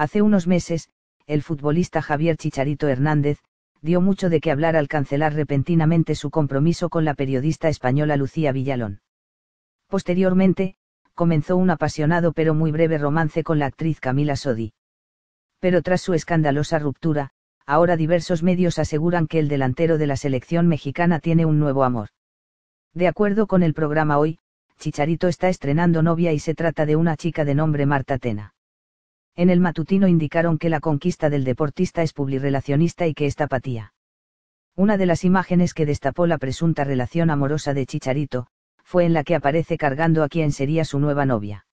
Hace unos meses, el futbolista Javier Chicharito Hernández, dio mucho de qué hablar al cancelar repentinamente su compromiso con la periodista española Lucía Villalón. Posteriormente, comenzó un apasionado pero muy breve romance con la actriz Camila Sodi. Pero tras su escandalosa ruptura, ahora diversos medios aseguran que el delantero de la selección mexicana tiene un nuevo amor. De acuerdo con el programa Hoy, Chicharito está estrenando novia y se trata de una chica de nombre Marta Tena en el matutino indicaron que la conquista del deportista es publirelacionista y que es patía. Una de las imágenes que destapó la presunta relación amorosa de Chicharito, fue en la que aparece cargando a quien sería su nueva novia.